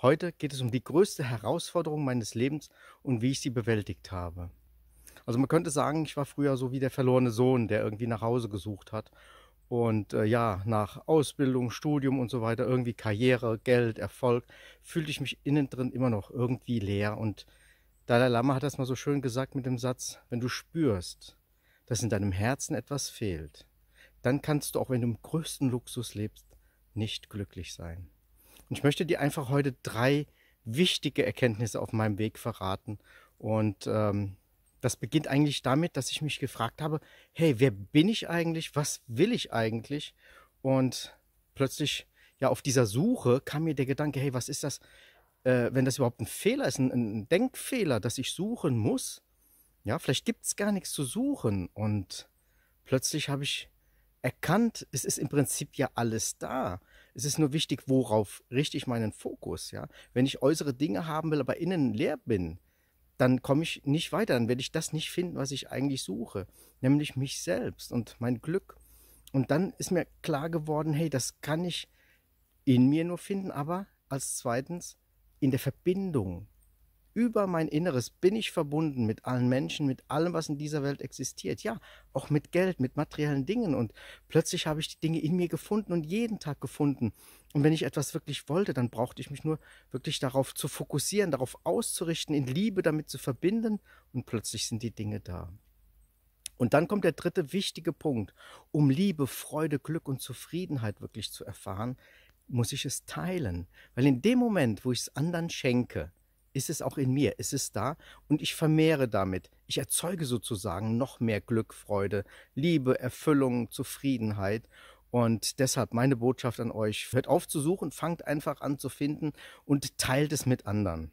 Heute geht es um die größte Herausforderung meines Lebens und wie ich sie bewältigt habe. Also man könnte sagen, ich war früher so wie der verlorene Sohn, der irgendwie nach Hause gesucht hat. Und äh, ja, nach Ausbildung, Studium und so weiter, irgendwie Karriere, Geld, Erfolg, fühlte ich mich innen drin immer noch irgendwie leer. Und Dalai Lama hat das mal so schön gesagt mit dem Satz, wenn du spürst, dass in deinem Herzen etwas fehlt, dann kannst du, auch wenn du im größten Luxus lebst, nicht glücklich sein. Und ich möchte dir einfach heute drei wichtige Erkenntnisse auf meinem Weg verraten. Und ähm, das beginnt eigentlich damit, dass ich mich gefragt habe, hey, wer bin ich eigentlich? Was will ich eigentlich? Und plötzlich, ja, auf dieser Suche kam mir der Gedanke, hey, was ist das, äh, wenn das überhaupt ein Fehler ist, ein, ein Denkfehler, dass ich suchen muss? Ja, vielleicht gibt es gar nichts zu suchen. Und plötzlich habe ich erkannt, es ist im Prinzip ja alles da. Es ist nur wichtig, worauf richte ich meinen Fokus, ja? Wenn ich äußere Dinge haben will, aber innen leer bin, dann komme ich nicht weiter, dann werde ich das nicht finden, was ich eigentlich suche, nämlich mich selbst und mein Glück. Und dann ist mir klar geworden, hey, das kann ich in mir nur finden, aber als zweitens in der Verbindung über mein Inneres bin ich verbunden mit allen Menschen, mit allem, was in dieser Welt existiert. Ja, auch mit Geld, mit materiellen Dingen. Und plötzlich habe ich die Dinge in mir gefunden und jeden Tag gefunden. Und wenn ich etwas wirklich wollte, dann brauchte ich mich nur wirklich darauf zu fokussieren, darauf auszurichten, in Liebe damit zu verbinden. Und plötzlich sind die Dinge da. Und dann kommt der dritte wichtige Punkt. Um Liebe, Freude, Glück und Zufriedenheit wirklich zu erfahren, muss ich es teilen. Weil in dem Moment, wo ich es anderen schenke, ist es auch in mir, es ist da und ich vermehre damit. Ich erzeuge sozusagen noch mehr Glück, Freude, Liebe, Erfüllung, Zufriedenheit. Und deshalb meine Botschaft an euch, hört auf zu suchen, fangt einfach an zu finden und teilt es mit anderen.